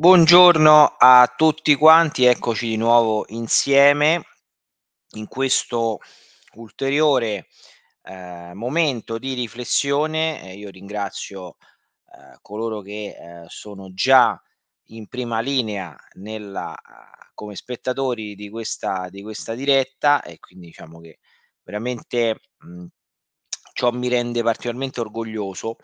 Buongiorno a tutti quanti, eccoci di nuovo insieme in questo ulteriore eh, momento di riflessione. Eh, io ringrazio eh, coloro che eh, sono già in prima linea nella, eh, come spettatori di questa, di questa, diretta e quindi diciamo che veramente mh, mm, ciò mi rende particolarmente orgoglioso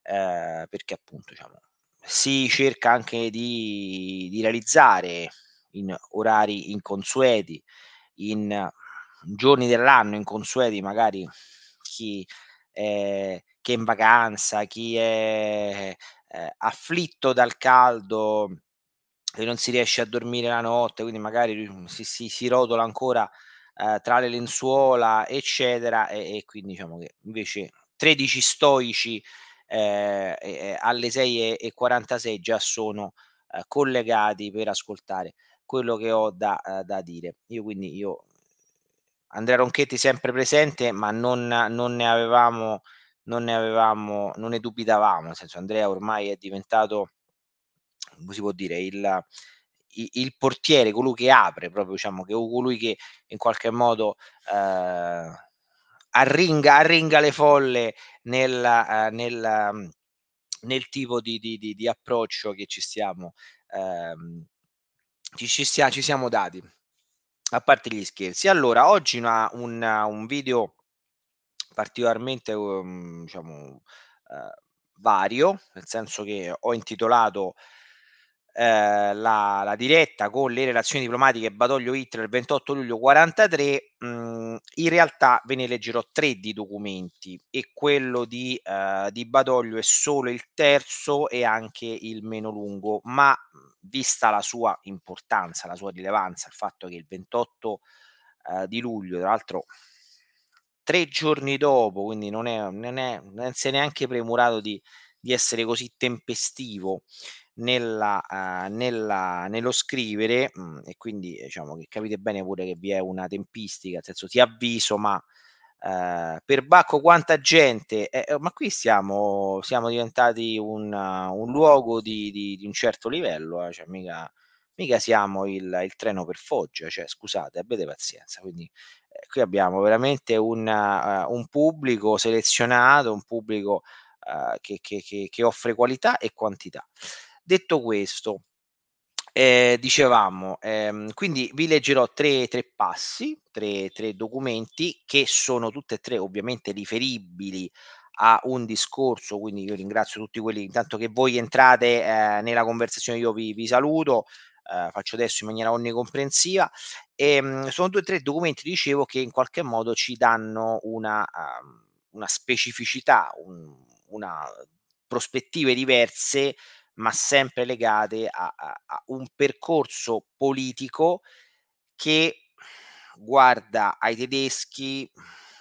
perché appunto diciamo, si cerca anche di, di realizzare in orari inconsueti, in giorni dell'anno inconsueti, magari chi è, chi è in vacanza, chi è eh, afflitto dal caldo e non si riesce a dormire la notte, quindi magari si, si, si rotola ancora eh, tra le lenzuola, eccetera, e, e, quindi diciamo che invece 13 stoici eh, alle 6.46 già sono eh, collegati per ascoltare quello che ho da, eh, da dire. Io quindi io Andrea Ronchetti sempre presente, ma non, non ne avevamo, non ne avevamo, non ne dubitavamo, nel senso Andrea ormai è diventato, come si può dire, il, il portiere, colui che apre, proprio diciamo, che colui che in qualche modo eh, arringa, arringa le folle nella, eh, nella, mm, nel tipo di, di, di, di, approccio che ci stiamo, ehm, ci, stia, ci, siamo dati. A parte gli scherzi. Allora, oggi una, una, un video particolarmente um, diciamo, uh, vario, nel senso che ho intitolato eh, la, la, diretta con le relazioni diplomatiche Badoglio-Hitler il 28 luglio 43, mh, mm, in realtà ve ne leggerò tre di documenti e quello di, eh, di, Badoglio è solo il terzo e anche il meno lungo, ma mm, vista la sua importanza, la sua rilevanza, il fatto che il 28 eh, di luglio, tra l'altro tre giorni dopo, quindi non, è, non, è, non si è neanche premurato di, di essere così tempestivo, nella, uh, nella, nello scrivere mh, mm, e quindi eh, diciamo che capite bene pure che vi è una tempistica, nel senso ti avviso ma uh, per Bacco quanta gente, eh, ma qui siamo, siamo diventati un, uh, un luogo di, di, di, un certo livello, eh, cioè mica, mica siamo il, il, treno per Foggia, cioè scusate, abbiate pazienza, quindi eh, qui abbiamo veramente una, un pubblico selezionato, un pubblico... Che, che, che, che, offre qualità e quantità. Detto questo, eh, dicevamo, ehm, quindi vi leggerò tre, tre passi, tre, tre, documenti che sono tutti e tre ovviamente riferibili a un discorso, quindi io ringrazio tutti quelli, intanto che voi entrate eh, nella conversazione io vi, vi saluto, eh, faccio adesso in maniera onnicomprensiva, e, ehm, mh, sono due o tre documenti, dicevo, che in qualche modo ci danno una, uh, una specificità, un, una prospettive diverse ma sempre legate a, a, a un percorso politico che guarda ai tedeschi,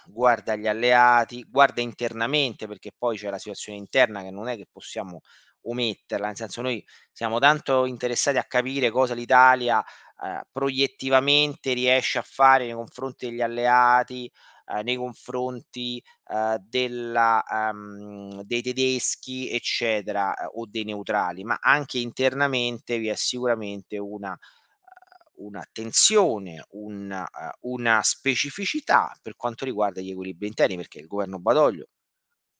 guarda agli alleati, guarda internamente perché poi c'è la situazione interna che non è che possiamo ometterla, nel senso noi siamo tanto interessati a capire cosa l'Italia eh, proiettivamente riesce a fare nei confronti degli alleati, eh, nei confronti eh, della, um, dei tedeschi, eccetera, eh, o dei neutrali, ma anche internamente vi è sicuramente una eh, una tensione, una, una, specificità per quanto riguarda gli equilibri interni, perché il governo Badoglio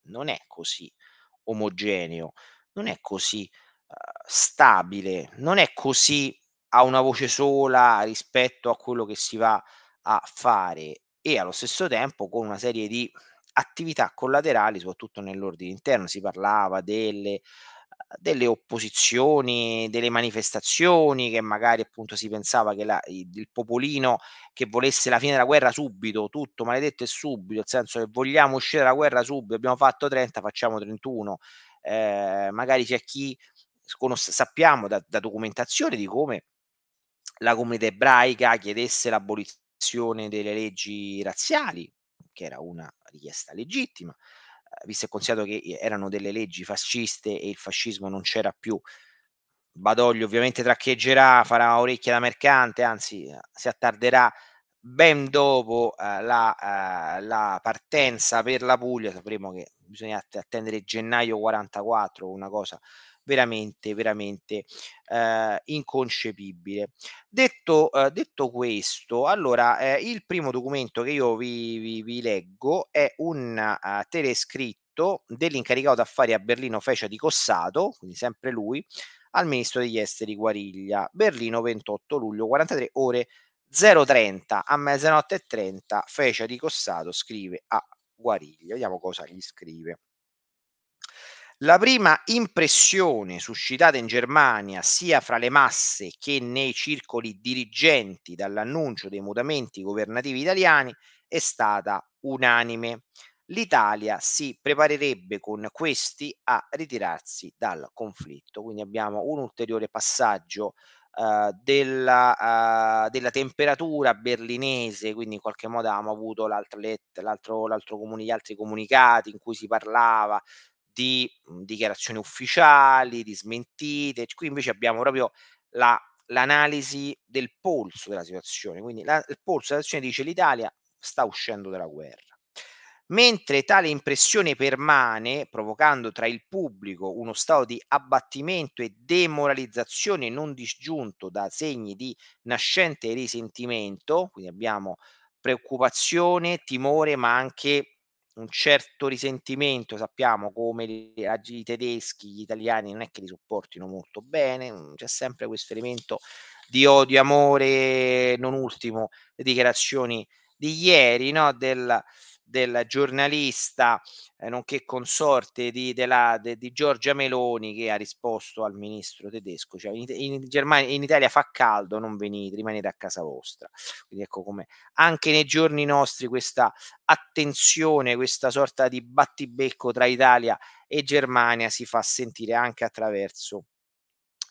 non è così omogeneo, non è così uh, stabile, non è così a una voce sola rispetto a quello che si va a fare e allo stesso tempo con una serie di attività collaterali, soprattutto nell'ordine interno. Si parlava delle, delle opposizioni, delle manifestazioni che magari appunto si pensava che la, il popolino che volesse la fine della guerra subito, tutto maledetto e subito, nel senso che vogliamo uscire dalla guerra subito, abbiamo fatto 30, facciamo 31. Eh, magari c'è chi sappiamo da, da documentazione di come la comunità ebraica chiedesse l'abolizione delle leggi razziali, che era una richiesta legittima, eh, visto e considerato che eh, erano delle leggi fasciste e il fascismo non c'era più. Badoglio ovviamente traccheggerà, farà orecchie da mercante, anzi eh, si attarderà ben dopo eh, la, eh, la, partenza per la Puglia, sapremo che bisogna attendere gennaio 44, una cosa veramente, veramente eh, inconcepibile. Detto, eh, detto, questo, allora eh, il primo documento che io vi, vi, vi leggo è un uh, telescritto dell'incaricato d'affari a Berlino Fecia di Cossato, quindi sempre lui, al ministro degli esteri Guariglia, Berlino 28 luglio 43 ore 030 a mezzanotte e 30 Fecia di Cossato scrive a Guariglia, vediamo cosa gli scrive. La prima impressione suscitata in Germania sia fra le masse che nei circoli dirigenti dall'annuncio dei mutamenti governativi italiani è stata unanime. L'Italia si preparerebbe con questi a ritirarsi dal conflitto. Quindi abbiamo un ulteriore passaggio Uh, della, uh, della, temperatura berlinese, quindi in qualche modo abbiamo avuto l'altro, let, l'altro, l'altro comuni, gli altri comunicati in cui si parlava di mhmm, dichiarazioni ufficiali, di smentite. Qui invece abbiamo proprio la, l'analisi del polso della situazione. Quindi la, il polso della situazione dice l'Italia sta uscendo dalla guerra. Mentre tale impressione permane, provocando tra il pubblico uno stato di abbattimento e demoralizzazione non disgiunto da segni di nascente risentimento, quindi abbiamo preoccupazione, timore, ma anche un certo risentimento, sappiamo come i tedeschi, gli italiani non è che li supportino molto bene, mm, c'è sempre questo elemento di odio, amore, non ultimo, le dichiarazioni di ieri no? del del giornalista eh, nonché consorte di, della, de, di Giorgia Meloni che ha risposto al ministro tedesco cioè in, in, Germania, in Italia fa caldo non venite, rimanete a casa vostra quindi ecco come anche nei giorni nostri questa attenzione questa sorta di battibecco tra Italia e Germania si fa sentire anche attraverso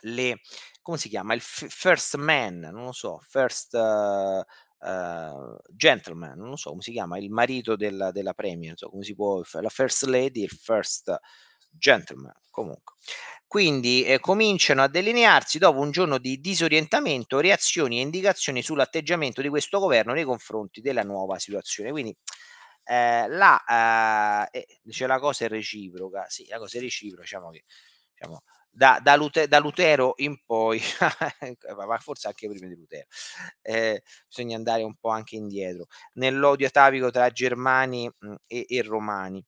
le come si chiama il f- first man non lo so first uh, uh, gentleman, non so come si chiama, il marito della, della premier, non so come si può, la first lady, il first gentleman, comunque. Quindi eh, cominciano a delinearsi dopo un giorno di disorientamento reazioni e indicazioni sull'atteggiamento di questo governo nei confronti della nuova situazione. Quindi eh, là eh, eh dice la cosa è reciproca, sì, la cosa è reciproca, diciamo che diciamo, da, da, Lute, da Lutero in poi, ma forse anche prima di Lutero, eh, bisogna andare un po' anche indietro, nell'odio atavico tra germani mh, mm, e, e romani.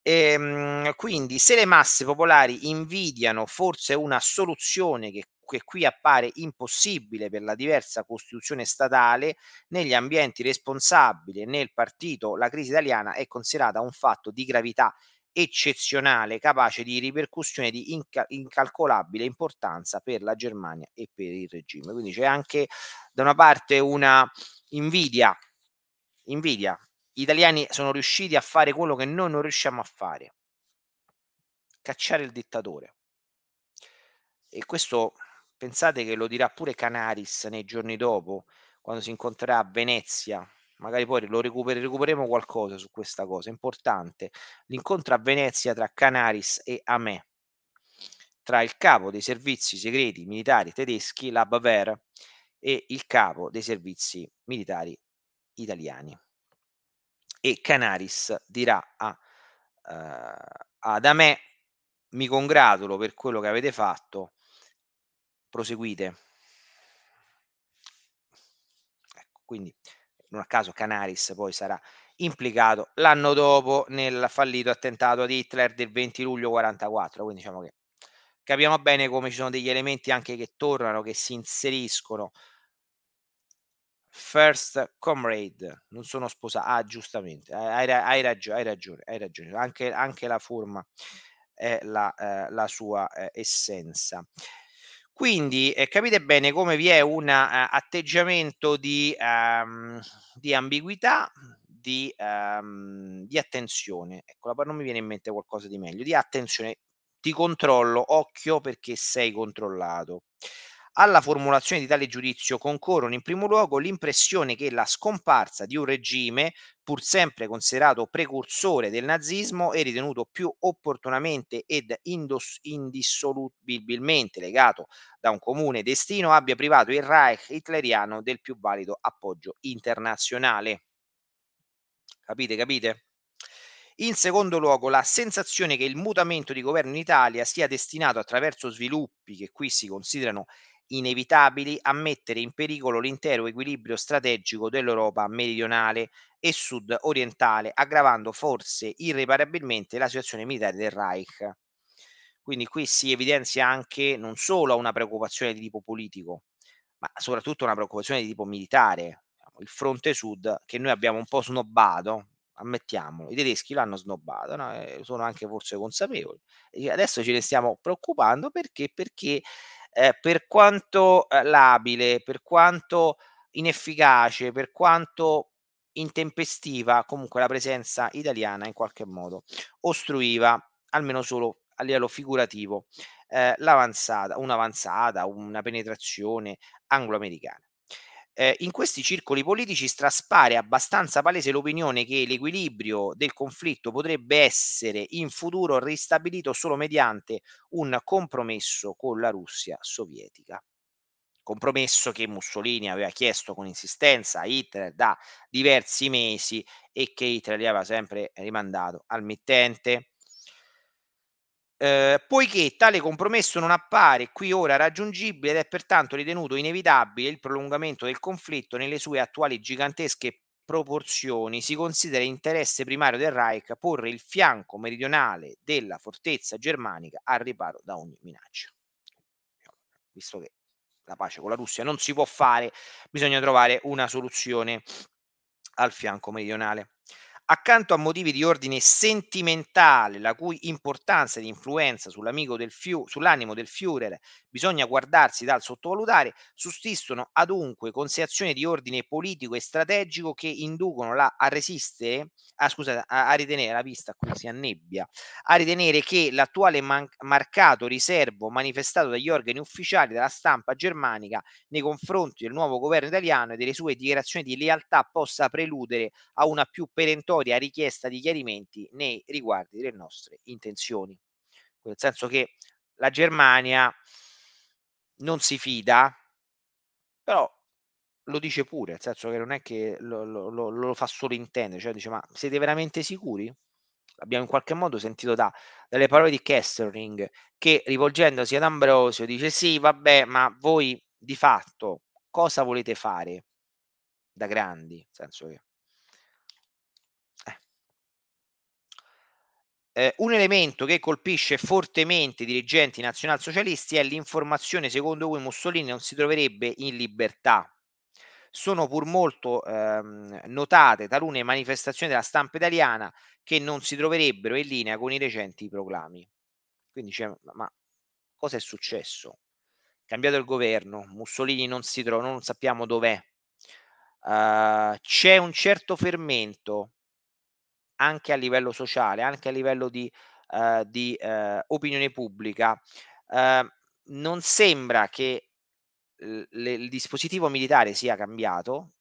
E, ehm, mh, quindi se le masse popolari invidiano forse una soluzione che che qui appare impossibile per la diversa costituzione statale, negli ambienti responsabili nel partito la crisi italiana è considerata un fatto di gravità eccezionale, capace di ripercussione di inca- incalcolabile importanza per la Germania e per il regime. Quindi c'è anche da una parte una invidia, invidia. Gli italiani sono riusciti a fare quello che noi non riusciamo a fare, cacciare il dittatore. E questo pensate che lo dirà pure Canaris nei giorni dopo, quando si incontrerà a Venezia magari poi lo recuper- recupereremo qualcosa su questa cosa, importante, l'incontro a Venezia tra Canaris e Amè, tra il capo dei servizi segreti militari tedeschi, la Baver, e il capo dei servizi militari italiani. E Canaris dirà a, eh, ad Amè, mi congratulo per quello che avete fatto, proseguite. Ecco, quindi non a caso Canaris poi sarà implicato l'anno dopo nel fallito attentato di Hitler del 20 luglio 44, quindi diciamo che capiamo bene come ci sono degli elementi anche che tornano, che si inseriscono. First comrade, non sono sposato. Ah, giustamente, hai, hai, ragione, hai ragione, hai ragione. Anche, anche la forma è la, eh, la sua eh, essenza. Quindi eh, capite bene come vi è un uh, atteggiamento di, um, di ambiguità, di, um, di, attenzione. Ecco, non mi viene in mente qualcosa di meglio, di attenzione, ti controllo, occhio perché sei controllato. Alla formulazione di tale giudizio concorrono in primo luogo l'impressione che la scomparsa di un regime, pur sempre considerato precursore del nazismo e ritenuto più opportunamente ed indos- indissolubilmente legato da un comune destino, abbia privato il Reich hitleriano del più valido appoggio internazionale. Capite, capite? In secondo luogo, la sensazione che il mutamento di governo in Italia sia destinato attraverso sviluppi che qui si considerano inevitabili a mettere in pericolo l'intero equilibrio strategico dell'Europa meridionale e sud-orientale, aggravando forse irreparabilmente la situazione militare del Reich. Quindi qui si evidenzia anche non solo una preoccupazione di tipo politico, ma soprattutto una preoccupazione di tipo militare. Diciamo, il fronte sud che noi abbiamo un po' snobbato, ammettiamo, i tedeschi l'hanno snobbato, no? sono anche forse consapevoli. Adesso ce ne stiamo preoccupando perché, perché eh, per quanto eh, labile, per quanto inefficace, per quanto intempestiva, comunque la presenza italiana in qualche modo ostruiva, almeno solo a livello figurativo, eh, l'avanzata, un'avanzata, una penetrazione anglo-americana eh, in questi circoli politici traspare abbastanza palese l'opinione che l'equilibrio del conflitto potrebbe essere in futuro ristabilito solo mediante un compromesso con la Russia sovietica. Compromesso che Mussolini aveva chiesto con insistenza a Hitler da diversi mesi e che Hitler gli aveva sempre rimandato al mittente. Eh, poiché tale compromesso non appare qui ora raggiungibile ed è pertanto ritenuto inevitabile il prolungamento del conflitto nelle sue attuali gigantesche proporzioni, si considera interesse primario del Reich porre il fianco meridionale della fortezza germanica al riparo da ogni minaccia. Visto che la pace con la Russia non si può fare, bisogna trovare una soluzione al fianco meridionale. Accanto a motivi di ordine sentimentale, la cui importanza ed influenza sull'amico del Fiu- sull'animo del Führer bisogna guardarsi dal sottovalutare, sussistono adunque considerazioni di ordine politico e strategico che inducono la, a resistere, a, ah, scusate, a, a, ritenere, la vista qui si annebbia, a ritenere che l'attuale man- marcato riservo manifestato dagli organi ufficiali della stampa germanica nei confronti del nuovo governo italiano e delle sue dichiarazioni di lealtà possa preludere a una più perentoria perentoria richiesta di chiarimenti nei riguardi delle nostre intenzioni. Nel senso che la Germania non si fida, però lo dice pure, nel senso che non è che lo, lo, lo fa solo intendere, cioè dice ma siete veramente sicuri? Abbiamo in qualche modo sentito da, dalle parole di Kessering che rivolgendosi ad Ambrosio dice sì, vabbè, ma voi di fatto cosa volete fare da grandi? Nel senso che Eh, un elemento che colpisce fortemente i dirigenti nazionalsocialisti è l'informazione secondo cui Mussolini non si troverebbe in libertà. Sono pur molto ehm, notate talune manifestazioni della stampa italiana che non si troverebbero in linea con i recenti proclami. Quindi c'è, ma cosa è successo? Cambiato il governo, Mussolini non si trova, non sappiamo dov'è. Uh, c'è un certo fermento anche a livello sociale, anche a livello di, eh, di eh, opinione pubblica. Eh, non sembra che le, il dispositivo militare sia cambiato,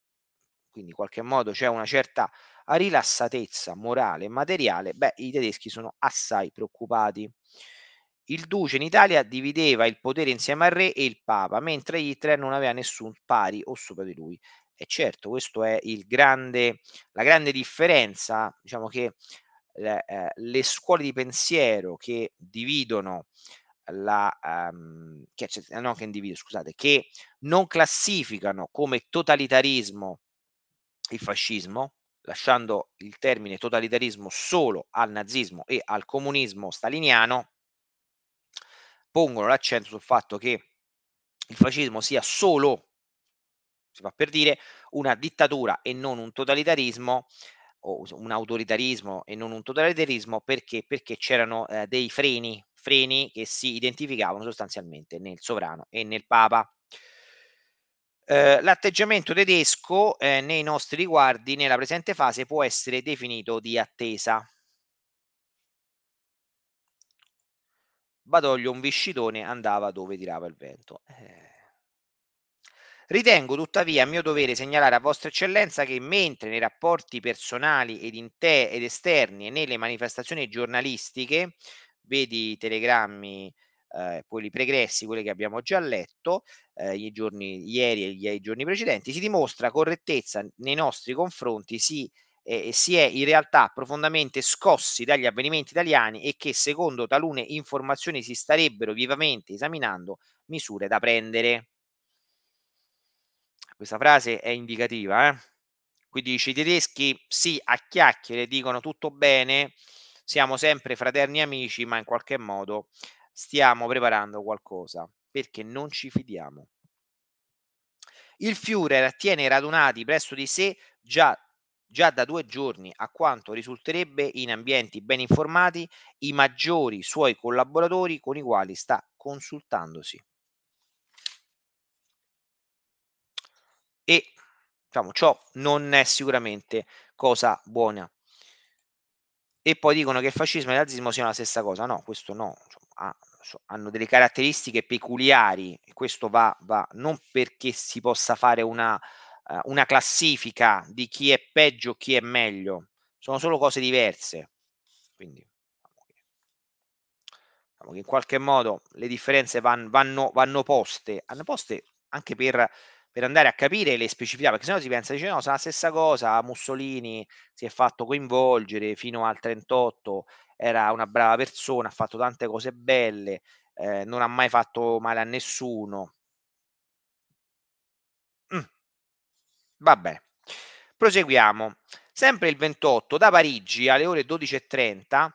quindi in qualche modo c'è una certa rilassatezza morale e materiale, beh, i tedeschi sono assai preoccupati. Il duce in Italia divideva il potere insieme al re e il papa, mentre Hitler non aveva nessun pari o sopra di lui. E certo, questo è il grande, la grande differenza, diciamo che le, eh, le scuole di pensiero che dividono la, um, che, cioè, eh, no, che individuo, scusate, che non classificano come totalitarismo il fascismo, lasciando il termine totalitarismo solo al nazismo e al comunismo staliniano, pongono l'accento sul fatto che il fascismo sia solo si fa per dire, una dittatura e non un totalitarismo o un autoritarismo e non un totalitarismo perché, perché c'erano eh, dei freni, freni che si identificavano sostanzialmente nel sovrano e nel papa. Eh, l'atteggiamento tedesco eh, nei nostri riguardi nella presente fase può essere definito di attesa. Badoglio un viscitone andava dove tirava il vento. Eh Ritengo tuttavia mio dovere segnalare a Vostra Eccellenza che mentre nei rapporti personali ed, inter- ed esterni e nelle manifestazioni giornalistiche, vedi i telegrammi, eh, quelli pregressi, quelli che abbiamo già letto eh, i giorni, ieri e gli, i giorni precedenti, si dimostra correttezza nei nostri confronti, si, eh, si è in realtà profondamente scossi dagli avvenimenti italiani e che secondo talune informazioni si starebbero vivamente esaminando misure da prendere. Questa frase è indicativa. Eh? Quindi dice i tedeschi sì, a chiacchiere dicono tutto bene, siamo sempre fraterni amici, ma in qualche modo stiamo preparando qualcosa perché non ci fidiamo. Il Führer tiene radunati presso di sé già, già da due giorni, a quanto risulterebbe in ambienti ben informati, i maggiori suoi collaboratori con i quali sta consultandosi. e diciamo, ciò non è sicuramente cosa buona. E poi dicono che il fascismo e il nazismo siano la stessa cosa. No, questo no. Ha, hanno delle caratteristiche peculiari. Questo va, va non perché si possa fare una, uh, una classifica di chi è peggio, chi è meglio. Sono solo cose diverse. Quindi diciamo diciamo in qualche modo le differenze van, vanno, vanno, poste, vanno poste anche per per andare a capire le specificità, perché sennò si pensa, dice no, sa la stessa cosa, Mussolini si è fatto coinvolgere fino al 38, era una brava persona, ha fatto tante cose belle, eh, non ha mai fatto male a nessuno. Mm. Va bene. Proseguiamo. Sempre il 28 da Parigi alle ore 12.30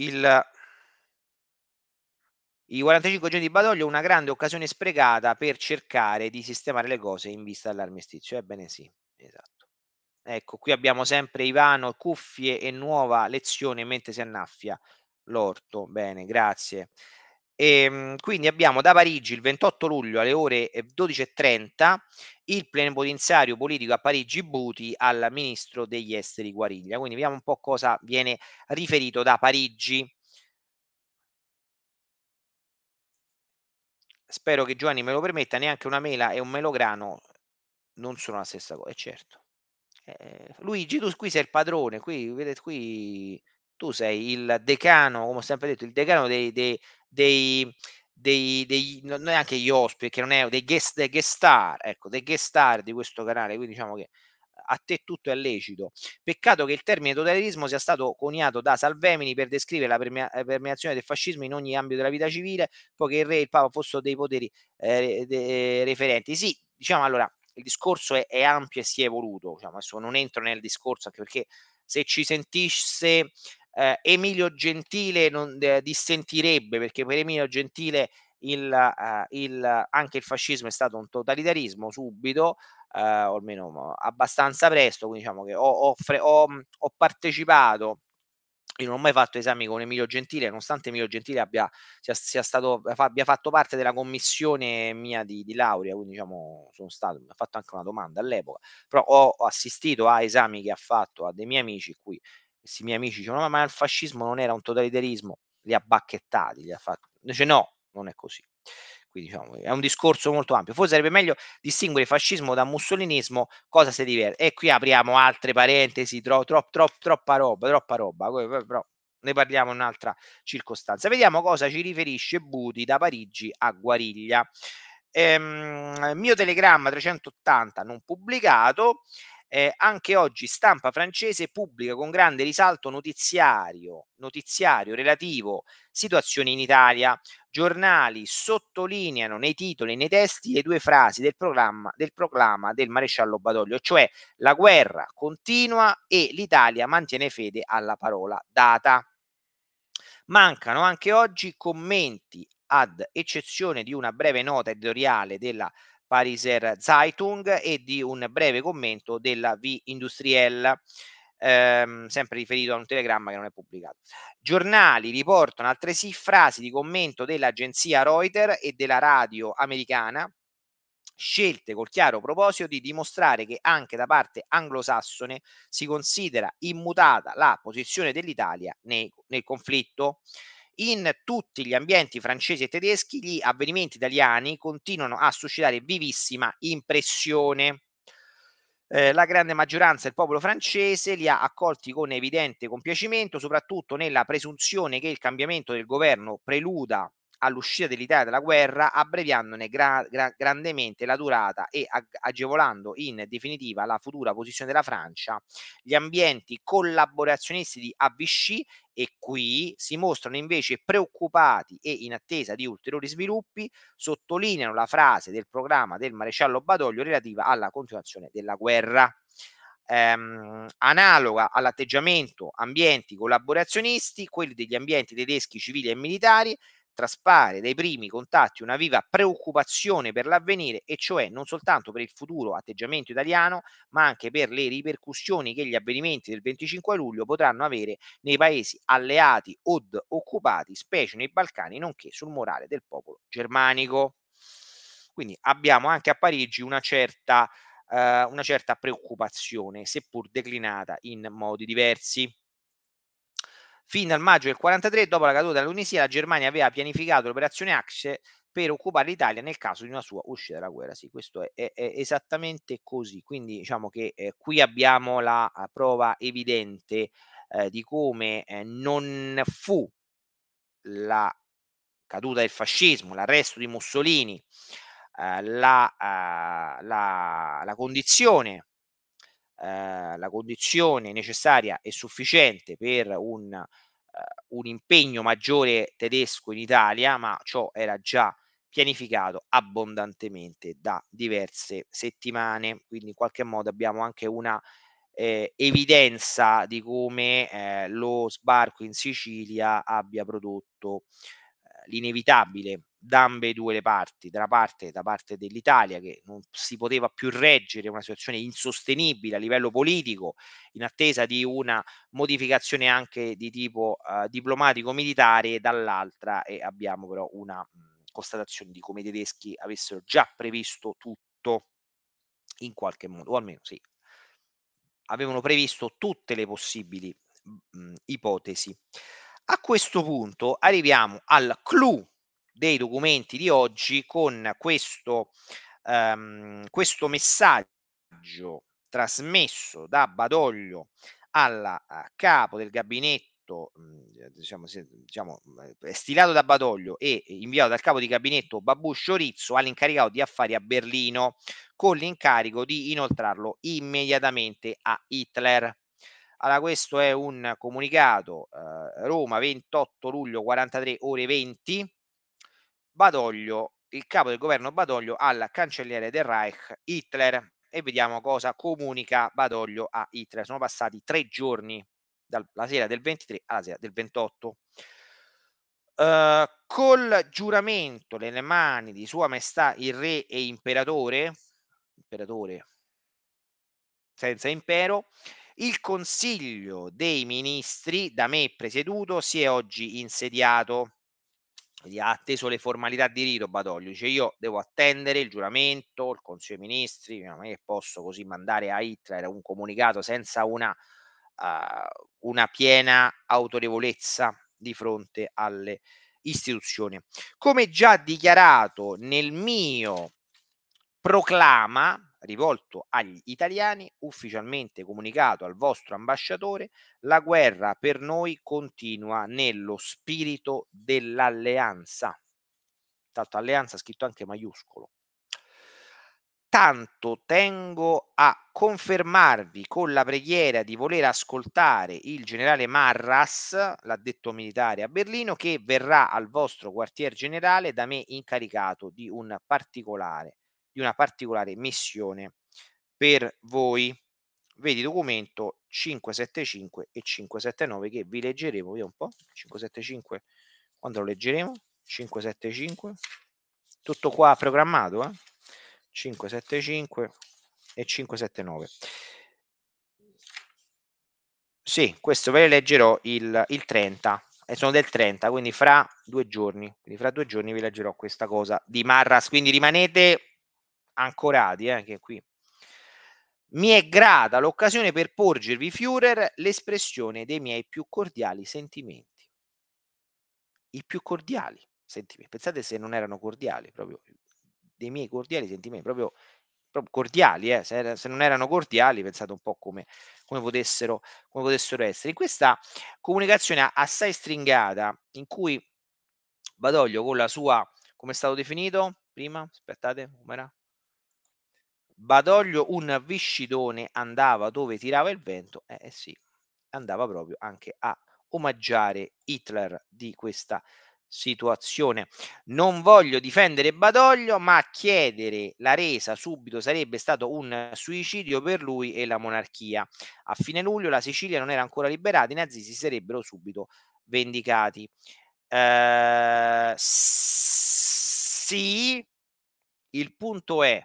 il i 45 giorni di Badoglio una grande occasione sprecata per cercare di sistemare le cose in vista dell'armistizio. Ebbene sì, esatto. Ecco, qui abbiamo sempre Ivano, cuffie e nuova lezione mentre si annaffia l'orto. Bene, grazie. E, ehm, quindi abbiamo da Parigi il 28 luglio alle ore 12.30 eh, il plenipotenziario politico a Parigi Buti al ministro degli esteri Guariglia. Quindi vediamo un po' cosa viene riferito da Parigi Spero che Giovanni me lo permetta, neanche una mela e un melograno non sono la stessa cosa, è certo. Eh, Luigi, tu qui sei il padrone, qui, vedete, qui tu sei il decano, come ho sempre detto, il decano dei, dei, dei, dei, dei non è anche gli ospiti, che non è dei guest, dei guest star, ecco, dei guest star di questo canale, quindi diciamo che a te tutto è lecito. Peccato che il termine totalitarismo sia stato coniato da Salvemini per descrivere la permea- eh, permeazione del fascismo in ogni ambito della vita civile, poiché il re e il papa fossero dei poteri eh, de- eh, referenti. Sì, diciamo allora, il discorso è, è ampio e si è evoluto, diciamo, adesso non entro nel discorso anche perché se ci sentisse eh, Emilio Gentile non eh, dissentirebbe, perché per Emilio Gentile il, eh, il, anche il fascismo è stato un totalitarismo subito, eh, o almeno abbastanza presto, quindi diciamo che ho, ho, ho, mhmm, ho partecipato io non ho mai fatto esami con Emilio Gentile, nonostante Emilio Gentile abbia, sia, sia stato, abbia fatto parte della commissione mia di, di laurea, quindi diciamo sono stato, mi ha fatto anche una domanda all'epoca, però ho assistito a esami che ha fatto a dei miei amici, qui questi miei amici dicevano ma il fascismo non era un totalitarismo, li ha bacchettati, li ha fatti, invece no, non è così. Quindi diciamo, è un discorso molto ampio. Forse sarebbe meglio distinguere fascismo da mussolinismo, cosa si diverte. E qui apriamo altre parentesi, tro, tro, tro, troppa roba, troppa roba, però ne parliamo in un'altra circostanza. Vediamo cosa ci riferisce Budi da Parigi a Guariglia. Ehm, mio telegramma 380 non pubblicato eh, anche oggi stampa francese pubblica con grande risalto notiziario, notiziario relativo situazioni in Italia. Giornali sottolineano nei titoli e nei testi le due frasi del, programma, del proclama del maresciallo Badoglio, cioè la guerra continua e l'Italia mantiene fede alla parola data. Mancano anche oggi commenti ad eccezione di una breve nota editoriale della Pariser Zeitung e di un breve commento della V Industriella. Ehm, sempre riferito a un telegramma che non è pubblicato. Giornali riportano altresì frasi di commento dell'agenzia Reuters e della radio americana, scelte col chiaro proposito di dimostrare che anche da parte anglosassone si considera immutata la posizione dell'Italia nei, nel conflitto. In tutti gli ambienti francesi e tedeschi gli avvenimenti italiani continuano a suscitare vivissima impressione. Eh, la grande maggioranza del popolo francese li ha accolti con evidente compiacimento, soprattutto nella presunzione che il cambiamento del governo preluda all'uscita dell'Italia dalla guerra, abbreviandone gra- gra- grandemente la durata e ag- agevolando in definitiva la futura posizione della Francia, gli ambienti collaborazionisti di Vichy e qui si mostrano invece preoccupati e in attesa di ulteriori sviluppi, sottolineano la frase del programma del maresciallo Badoglio relativa alla continuazione della guerra. Ehm, analoga all'atteggiamento ambienti collaborazionisti, quelli degli ambienti tedeschi civili e militari, traspare dai primi contatti una viva preoccupazione per l'avvenire, e cioè non soltanto per il futuro atteggiamento italiano, ma anche per le ripercussioni che gli avvenimenti del 25 luglio potranno avere nei paesi alleati od occupati, specie nei Balcani, nonché sul morale del popolo germanico. Quindi abbiamo anche a Parigi una certa, eh, una certa preoccupazione, seppur declinata in modi diversi. Fino al maggio del 43, dopo la caduta della Tunisia, la Germania aveva pianificato l'operazione Axe per occupare l'Italia nel caso di una sua uscita dalla guerra. Sì, questo è, è, è esattamente così. Quindi diciamo che eh, qui abbiamo la eh, prova evidente eh, di come eh, non fu la caduta del fascismo, l'arresto di Mussolini, eh, la, eh, la, la, condizione eh, la condizione necessaria e sufficiente per un, eh, un impegno maggiore tedesco in Italia, ma ciò era già pianificato abbondantemente da diverse settimane, quindi in qualche modo abbiamo anche una eh, evidenza di come eh, lo sbarco in Sicilia abbia prodotto eh, l'inevitabile da ambedue le parti, da parte, da parte dell'Italia che non si poteva più reggere una situazione insostenibile a livello politico in attesa di una modificazione anche di tipo eh, diplomatico-militare e dall'altra e abbiamo però una mh, constatazione di come i tedeschi avessero già previsto tutto in qualche modo, o almeno sì, avevano previsto tutte le possibili mh, ipotesi. A questo punto arriviamo al clou dei documenti di oggi con questo, um, questo messaggio trasmesso da Badoglio alla capo del gabinetto, mhmm, diciamo, diciamo, mhmm, stilato da Badoglio e inviato dal capo di gabinetto Babuscio Rizzo all'incaricato di affari a Berlino con l'incarico di inoltrarlo immediatamente a Hitler. Allora, questo è un comunicato eh, Roma 28 luglio 43 ore 20 Badoglio, il capo del governo Badoglio al cancelliere del Reich Hitler e vediamo cosa comunica Badoglio a Hitler. Sono passati tre giorni dalla sera del 23 alla sera del 28. Uh, ehm, col giuramento nelle mani di Sua Maestà il Re e Imperatore, imperatore senza impero, il Consiglio dei Ministri, da me presieduto, si è oggi insediato ha atteso le formalità di rito Badoglio, dice io devo attendere il giuramento, il Consiglio dei Ministri, non è che posso così mandare a Hitler un comunicato senza una, uh, una piena autorevolezza di fronte alle istituzioni. Come già dichiarato nel mio proclama, rivolto agli italiani, ufficialmente comunicato al vostro ambasciatore, la guerra per noi continua nello spirito dell'alleanza. Tanto alleanza scritto anche maiuscolo. Tanto tengo a confermarvi con la preghiera di voler ascoltare il generale Marras, l'addetto militare a Berlino, che verrà al vostro quartier generale da me incaricato di un particolare di una particolare missione per voi. Vedi documento 575 e 579 che vi leggeremo, vediamo un po', 575, quando lo leggeremo? 575, tutto qua programmato, eh? 575 e 579. Sì, questo ve lo leggerò il, il 30 e sono del 30, quindi fra due giorni. Quindi fra due giorni vi leggerò questa cosa di Marras. Quindi rimanete ancorati eh, anche qui. Mi è grata l'occasione per porgervi, Führer, l'espressione dei miei più cordiali sentimenti. I più cordiali sentimenti. Pensate se non erano cordiali, proprio dei miei cordiali sentimenti, proprio, proprio cordiali, eh. se, era, se, non erano cordiali, pensate un po' come, come, potessero, come potessero essere. In questa comunicazione assai stringata, in cui Badoglio con la sua, come è stato definito prima? Aspettate, com'era? Badoglio un viscidone andava dove tirava il vento, eh, eh sì, andava proprio anche a omaggiare Hitler di questa situazione. Non voglio difendere Badoglio, ma chiedere la resa subito sarebbe stato un suicidio per lui e la monarchia. A fine luglio la Sicilia non era ancora liberata, i nazisti si sarebbero subito vendicati. Eh, sì, il punto è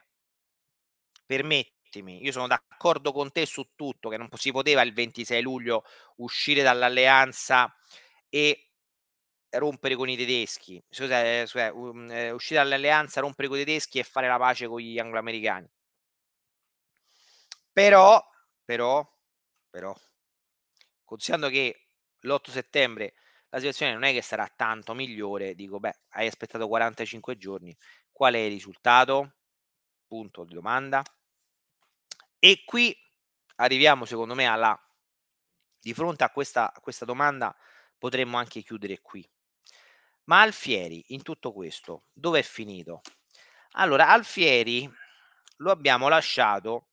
permettimi, io sono d'accordo con te su tutto, che non si poteva il 26 luglio uscire dall'alleanza e rompere con i tedeschi, scusa, eh, scusa, eh, uscire dall'alleanza, rompere con i tedeschi e fare la pace con gli angloamericani. Però, però, però, considerando che l'8 settembre la situazione non è che sarà tanto migliore, dico, beh, hai aspettato 45 giorni, qual è il risultato? Punto di domanda. E qui arriviamo, secondo me, alla... Di fronte a questa, a questa domanda potremmo anche chiudere qui. Ma Alfieri, in tutto questo, dove è finito? Allora, Alfieri lo abbiamo lasciato.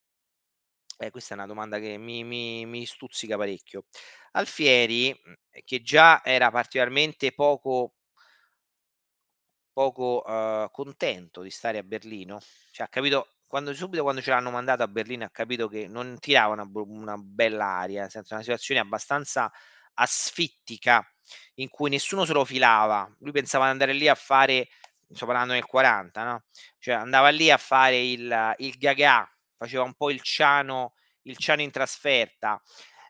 Eh, questa è una domanda che mi, mi, mi, stuzzica parecchio. Alfieri, eh, che già era particolarmente poco, poco eh, contento di stare a Berlino, cioè, ha capito quando, subito quando ce l'hanno mandato a Berlino ha capito che non tirava una, una bella aria, nel senso una situazione abbastanza asfittica in cui nessuno se lo filava. Lui pensava di andare lì a fare, sto parlando nel 40, no? Cioè andava lì a fare il, il gaga, faceva un po' il ciano, il ciano in trasferta.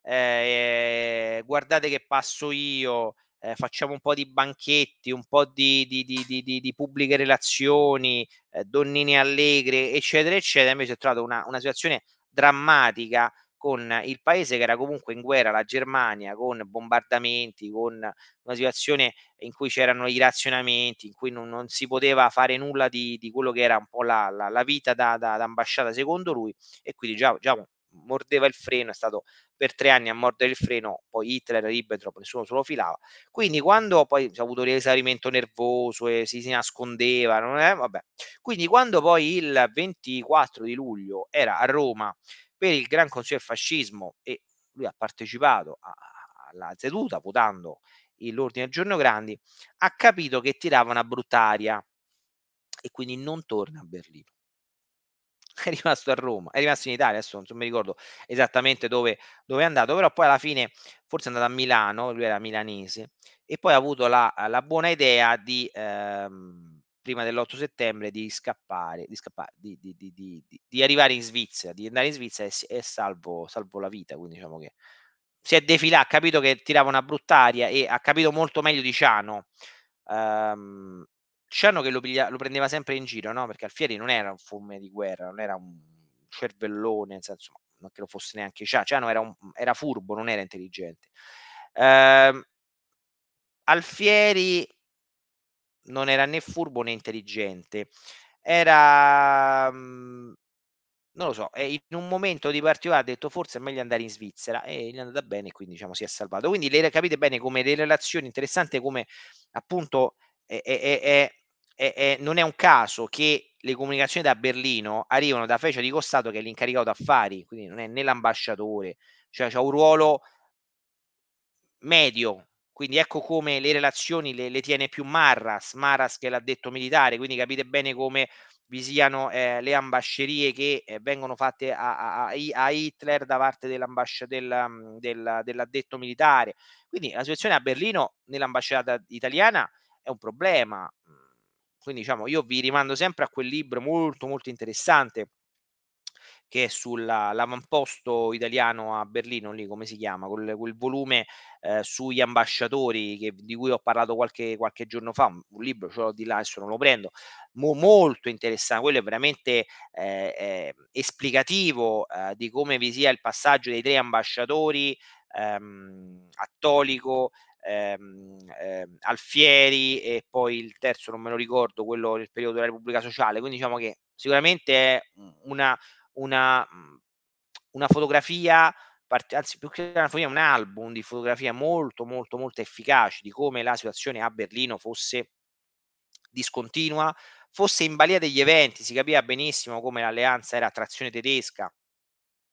Eh, guardate che passo io, eh, facciamo un po' di banchetti, un po' di, di, di, di pubbliche relazioni, eh, donnine allegre, eccetera, eccetera. Invece ho trovato una, una, situazione drammatica con il paese che era comunque in guerra, la Germania, con bombardamenti, con una situazione in cui c'erano i razionamenti, in cui non, non si poteva fare nulla di, quello che era un po' la, la, la vita da, da, da, ambasciata secondo lui e quindi già, già mordeva il freno, è stato per tre anni a mordere il freno, poi Hitler, Ribbentrop, nessuno se lo filava. Quindi quando poi si è avuto l'esaurimento nervoso e si, si nascondeva, non è, vabbè. Quindi quando poi il 24 di luglio era a Roma per il Gran Consiglio del Fascismo e lui ha partecipato a, alla seduta votando l'ordine del giorno Grandi, ha capito che tirava una brutta aria e quindi non torna a Berlino è rimasto a Roma, è rimasto in Italia, adesso non mi ricordo esattamente dove, dove, è andato, però poi alla fine forse è andato a Milano, lui era milanese, e poi ha avuto la, la buona idea di, ehm, prima dell'8 settembre, di scappare, di, scappare di, di, di, arrivare in Svizzera, di andare in Svizzera e, e salvo, salvo la vita, quindi diciamo che si è defilato, ha capito che tirava una bruttaria e ha capito molto meglio di Ciano ehm, Sciano che lo, piglia, lo, prendeva sempre in giro, no? Perché Alfieri non era un fume di guerra, non era un cervellone, nel senso, non che lo fosse neanche Ciano, Ciano era, un, era furbo, non era intelligente. Eh, Alfieri non era né furbo né intelligente, era... Mhmm, non lo so, in un momento di particolare ha detto forse è meglio andare in Svizzera e gli è andata bene, e quindi diciamo si è salvato. Quindi le, capite bene come le relazioni, interessante come appunto è, è, è, è, è, non è un caso che le comunicazioni da Berlino arrivano da Fecia di Costato che è l'incaricato affari, quindi non è né l'ambasciatore, cioè ha un ruolo medio, quindi ecco come le relazioni le, le, tiene più Marras, Marras che l'ha detto militare, quindi capite bene come vi siano eh, le ambascerie che eh, vengono fatte a, a, a, Hitler da parte del, mm, del, dell'addetto militare. Quindi la situazione a Berlino nell'ambasciata italiana è un problema, quindi diciamo, io vi rimando sempre a quel libro molto molto interessante che è sull'avamposto italiano a Berlino, lì come si chiama, quel, quel volume eh, sugli ambasciatori che, di cui ho parlato qualche, qualche giorno fa, un, libro ce l'ho di là, adesso non lo prendo, mo, molto interessante, quello è veramente eh, eh, esplicativo eh, di come vi sia il passaggio dei tre ambasciatori ehm, attolico, ehm, ehm, Alfieri e poi il terzo non me lo ricordo, quello del periodo della Repubblica Sociale, quindi diciamo che sicuramente è una, una, mhmm, una fotografia anzi più che una fotografia, un album di fotografia molto molto molto efficace di come la situazione a Berlino fosse discontinua, fosse in balia degli eventi, si capiva benissimo come l'alleanza era attrazione tedesca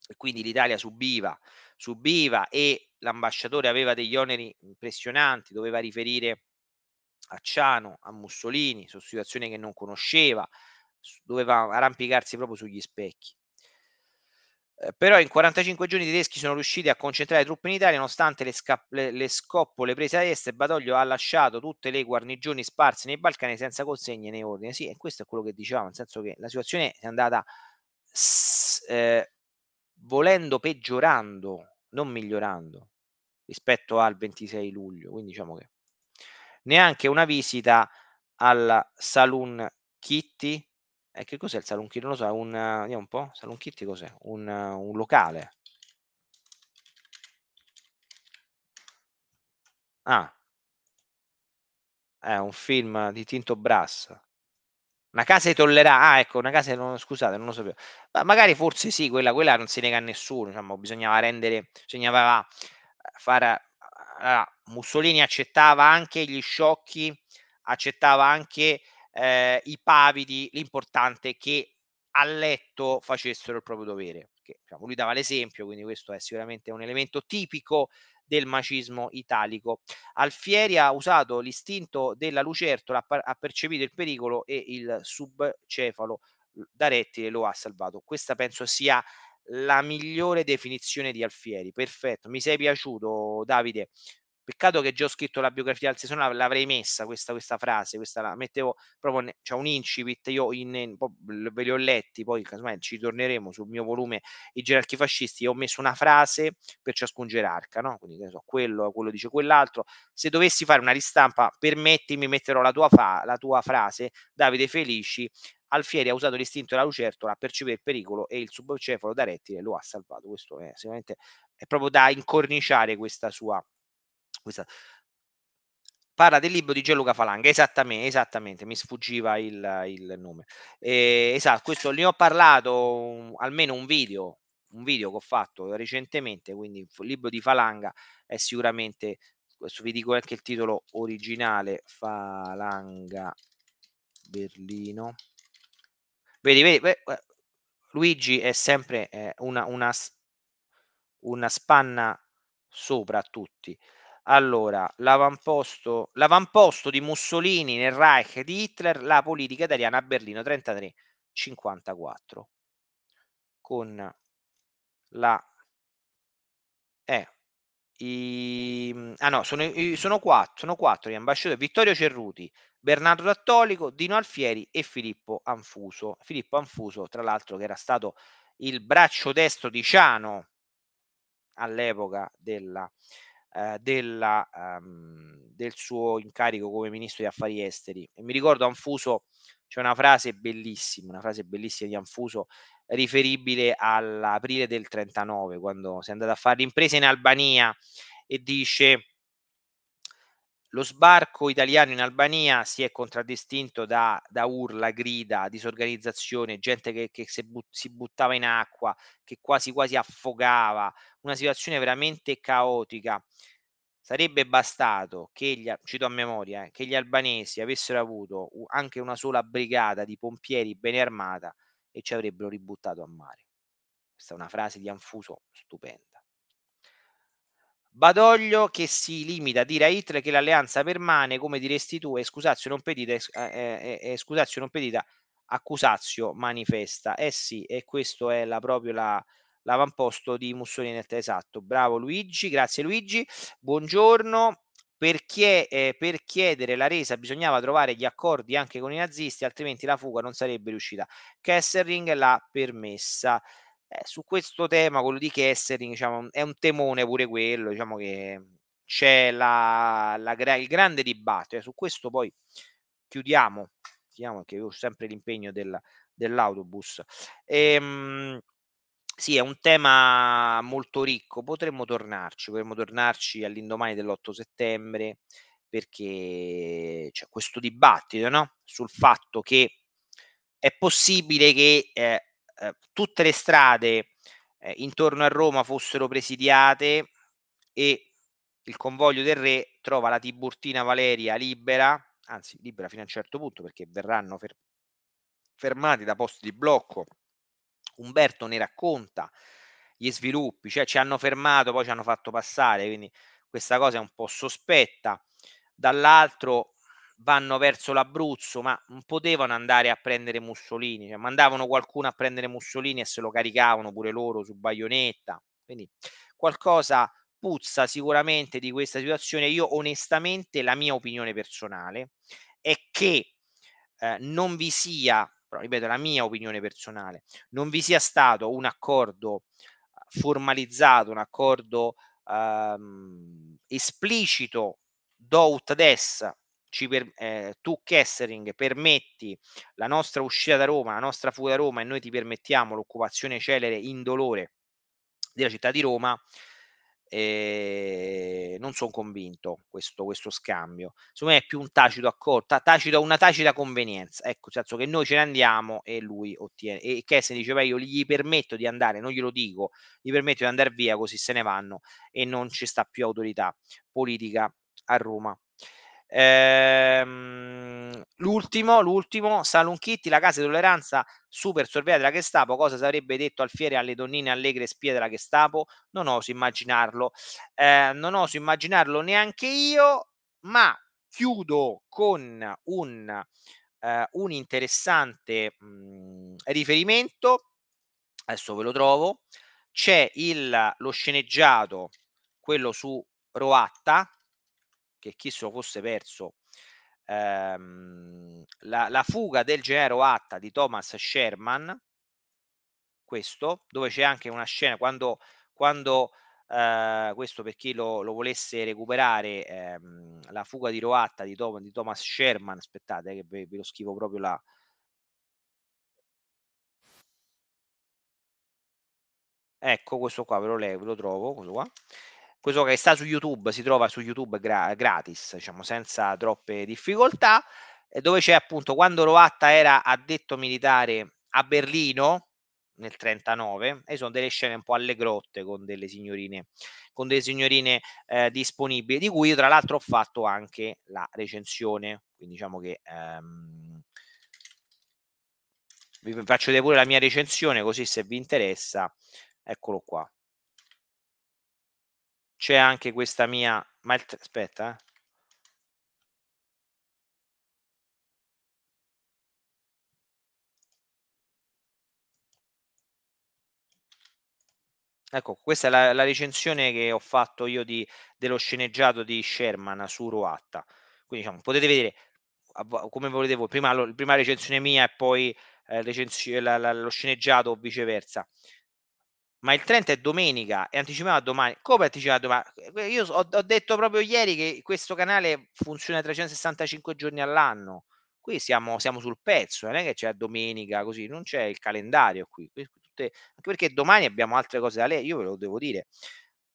e quindi l'Italia subiva subiva e l'ambasciatore aveva degli oneri impressionanti, doveva riferire a Ciano, a Mussolini, su situazioni che non conosceva, doveva arrampicarsi proprio sugli specchi. Eh, però in 45 giorni i tedeschi sono riusciti a concentrare le truppe in Italia nonostante le, sca- le, le scoppole prese a est, Badoglio ha lasciato tutte le guarnigioni sparse nei Balcani senza consegne né ordine. Sì, e questo è quello che dicevamo, nel senso che la situazione è andata s- eh, volendo peggiorando, non migliorando rispetto al 26 luglio, quindi diciamo che neanche una visita al Saloon Kitty. E eh, che cos'è il Saloon Kitty? Non lo so, un, vediamo un po', Saloon Kitty cos'è? Un, un locale. Ah, è un film di Tinto Brass. Una casa tollerà, ah ecco, una casa, non, scusate, non lo sapevo. Ma magari forse sì, quella, quella non si nega a nessuno, diciamo, bisognava rendere, bisognava eh, fare... Eh, allora, Mussolini accettava anche gli sciocchi, accettava anche eh, i pavidi, l'importante è che a letto facessero il proprio dovere. Perché, diciamo, lui dava l'esempio, quindi questo è sicuramente un elemento tipico del macismo italico. Alfieri ha usato l'istinto della lucertola, ha percepito il pericolo e il subcefalo da rettile lo ha salvato. Questa penso sia la migliore definizione di Alfieri. Perfetto, mi sei piaciuto Davide. Peccato che già ho scritto la biografia del Sisona, l'avrei messa questa, questa frase, questa la mettevo proprio, ne, cioè un incipit, io in, in, ve li ho letti, poi casomai ci torneremo sul mio volume I gerarchi fascisti, ho messo una frase per ciascun gerarca, no? quindi so, quello, quello dice quell'altro, se dovessi fare una ristampa, permettimi, metterò la tua, fa, la tua frase, Davide Felici, Alfieri ha usato l'istinto della lucertola per percepire il pericolo e il subcefalo da rettile lo ha salvato. Questo è sicuramente è proprio da incorniciare questa sua questa... Parla del libro di Gianluca Falanga, esattamente, esattamente mi sfuggiva il, il nome. Eh, esatto, questo ne ho parlato um, almeno un video, un video che ho fatto recentemente, quindi il libro di Falanga è sicuramente, questo vi dico anche il titolo originale, Falanga Berlino. Vedi, vedi, vedi eh, Luigi è sempre eh, una, una, una spanna sopra a tutti. Allora, l'avamposto, l'avamposto di Mussolini nel Reich di Hitler, la politica italiana a Berlino 33-54, con la... Eh, i, ah no, sono, sono quattro, sono quattro gli ambasciatori, Vittorio Cerruti, Bernardo Dattolico, Dino Alfieri e Filippo Anfuso. Filippo Anfuso, tra l'altro, che era stato il braccio destro di Ciano all'epoca della eh, della, ehm, del suo incarico come ministro degli affari esteri. E mi ricordo Anfuso, c'è una frase bellissima, una frase bellissima di Anfuso riferibile all'aprile del 39, quando si è andato a fare l'impresa in Albania e dice lo sbarco italiano in Albania si è contraddistinto da, da urla, grida, disorganizzazione, gente che, che but, si buttava in acqua, che quasi quasi affogava, una situazione veramente caotica. Sarebbe bastato che gli, cito a memoria, eh, che gli albanesi avessero avuto anche una sola brigata di pompieri bene armata e ci avrebbero ributtato a mare. Questa è una frase di Anfuso stupenda. Badoglio che si limita a dire a Hitler che l'alleanza permane, come diresti tu, e scusazio non pedita, eh, eh, eh scusazio non pedita, accusazio manifesta. Eh sì, e questo è la, proprio la, l'avamposto di Mussolini, esatto. Bravo Luigi, grazie Luigi, buongiorno. Perché eh, per chiedere la resa bisognava trovare gli accordi anche con i nazisti, altrimenti la fuga non sarebbe riuscita. Kesselring l'ha permessa. Eh, su questo tema, quello di Kessering, diciamo, è un temone pure quello, diciamo che c'è la, la, il grande dibattito, e eh, su questo poi chiudiamo, chiudiamo che ho sempre l'impegno del, dell'autobus. Ehm, sì, è un tema molto ricco, potremmo tornarci, potremmo tornarci all'indomani dell'8 settembre perché c'è questo dibattito no? sul fatto che è possibile che eh, Ehm, tutte le strade eh, intorno a Roma fossero presidiate e il convoglio del re trova la Tiburtina Valeria libera, anzi libera fino a un certo punto perché verranno fer- fermati da posti di blocco. Umberto ne racconta gli sviluppi, cioè ci hanno fermato, poi ci hanno fatto passare, quindi questa cosa è un po' sospetta. Dall'altro vanno verso l'Abruzzo, ma non potevano andare a prendere Mussolini, cioè mandavano qualcuno a prendere Mussolini e se lo caricavano pure loro su baionetta. Quindi qualcosa puzza sicuramente di questa situazione. Io onestamente la mia opinione personale è che eh, non vi sia, però ripeto la mia opinione personale, non vi sia stato un accordo eh, formalizzato, un accordo ehm, esplicito do ut des ci per, eh, tu Kessering permetti la nostra uscita da Roma, la nostra fuga da Roma e noi ti permettiamo l'occupazione celere indolore della città di Roma, eh, non sono convinto questo, questo scambio. Secondo me è più un tacito accordo, tacito, una tacita convenienza. Ecco, nel senso che noi ce ne andiamo e lui ottiene. E Kessler diceva io gli permetto di andare, non glielo dico, gli permetto di andare via così se ne vanno e non ci sta più autorità politica a Roma. Ehm, l'ultimo, l'ultimo, Salon la casa di tolleranza super sorvegliata della Gestapo. Cosa sarebbe detto Alfieri alle donnine allegre spie della Gestapo? Non oso immaginarlo, eh, non oso immaginarlo neanche io. Ma chiudo con un, eh, un interessante mh, mm, riferimento. Adesso ve lo trovo. C'è il, lo sceneggiato, quello su Roatta, che chi se lo fosse perso ehm, la, la, fuga del genero Atta di Thomas Sherman, questo, dove c'è anche una scena quando, quando eh, questo per chi lo, lo volesse recuperare, ehm, la fuga di Roatta di, Tom, di Thomas Sherman, aspettate che ve, ve lo scrivo proprio là, ecco questo qua ve lo, le, ve lo trovo questo qua questo che sta su YouTube, si trova su YouTube gra- gratis, diciamo, senza troppe difficoltà, dove c'è appunto quando Roatta era addetto militare a Berlino nel 39 e sono delle scene un po' alle grotte con delle signorine, con delle signorine eh, disponibili, di cui io tra l'altro ho fatto anche la recensione, quindi diciamo che... Ehm, vi faccio vedere pure la mia recensione così se vi interessa eccolo qua c'è anche questa mia... Ma il... aspetta, eh. Ecco, questa è la, la, recensione che ho fatto io di, dello sceneggiato di Sherman su Roatta. Quindi diciamo, potete vedere come volete voi, prima, lo, prima recensione mia e poi eh, la, la, lo sceneggiato o viceversa ma il 30 è domenica, è anticipato domani. Come è anticipato domani? Io ho, ho, detto proprio ieri che questo canale funziona 365 giorni all'anno. Qui siamo, siamo sul pezzo, non è che c'è domenica così, non c'è il calendario qui. Tutte, anche perché domani abbiamo altre cose da lei, io ve lo devo dire.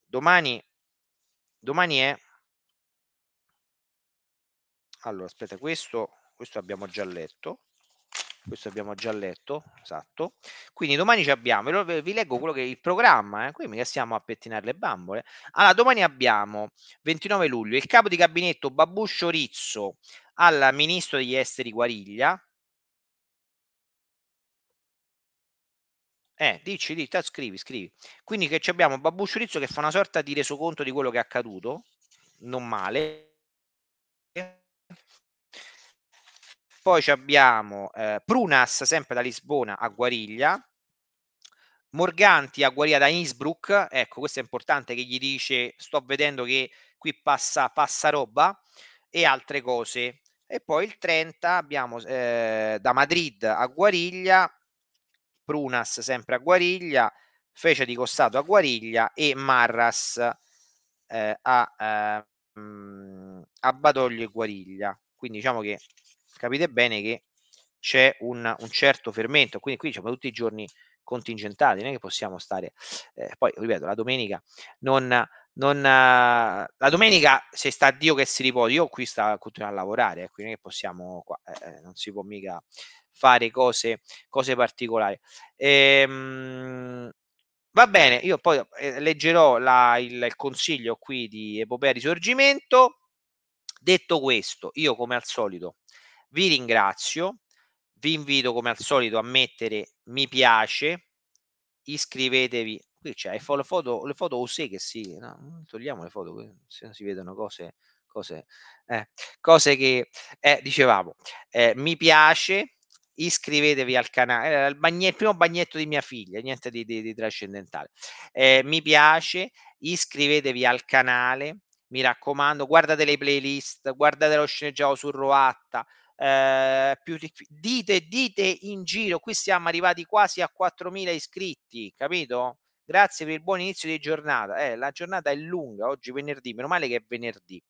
Domani, domani è... Allora, aspetta, questo, questo abbiamo già letto questo abbiamo già letto, esatto. Quindi domani ci abbiamo, vi leggo quello che è il programma, eh? qui mica stiamo a pettinare le bambole. Allora, domani abbiamo 29 luglio il capo di gabinetto Babuscio Rizzo al ministro degli esteri Guariglia. Eh, dici, dici, scrivi, scrivi. Quindi che abbiamo Babuscio Rizzo che fa una sorta di resoconto di quello che è accaduto, non male poi abbiamo eh, Prunas, sempre da Lisbona, a Guariglia. Morganti a Guariglia da Innsbruck. Ecco, questo è importante che gli dice, sto vedendo che qui passa, passa roba e altre cose. E poi il 30 abbiamo eh, da Madrid a Guariglia, Prunas sempre a Guariglia, Fece di Costato a Guariglia e Marras eh, a, eh, a Badoglio e Guariglia. Quindi diciamo che capite bene che c'è un, un certo fermento, quindi qui diciamo tutti i giorni contingentati, non è che possiamo stare, eh, poi ripeto, la domenica non, non, la domenica se sta a Dio che si riposa io qui sta continuando a lavorare, quindi ecco, non che possiamo, qua, eh, eh, non si può mica fare cose, cose particolari. Ehm, va bene, io poi eh, leggerò la, il, il, consiglio qui di Epopea Risorgimento. Detto questo, io come al solito vi ringrazio, vi invito come al solito a mettere mi piace, iscrivetevi. Qui c'è le foto, le foto usè che si... No, mm, togliamo le foto, se non si vedono cose... Cose, eh, cose che eh, dicevamo, eh, mi piace, iscrivetevi al canale, eh, il, bagne, il, primo bagnetto di mia figlia, niente di, di, di trascendentale. Eh, mi piace, iscrivetevi al canale, mi raccomando, guardate le playlist, guardate lo sceneggiato su Roatta, eh, più dite, dite in giro, qui siamo arrivati quasi a 4.000 iscritti, capito? Grazie per il buon inizio di giornata. Eh, la giornata è lunga, oggi venerdì, meno male che è venerdì.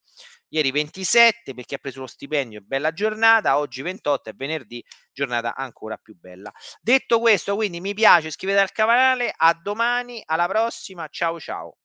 Ieri 27 perché ha preso lo stipendio, bella giornata, oggi 28 è venerdì, giornata ancora più bella. Detto questo, quindi mi piace, iscrivetevi al canale, a domani, alla prossima, ciao ciao.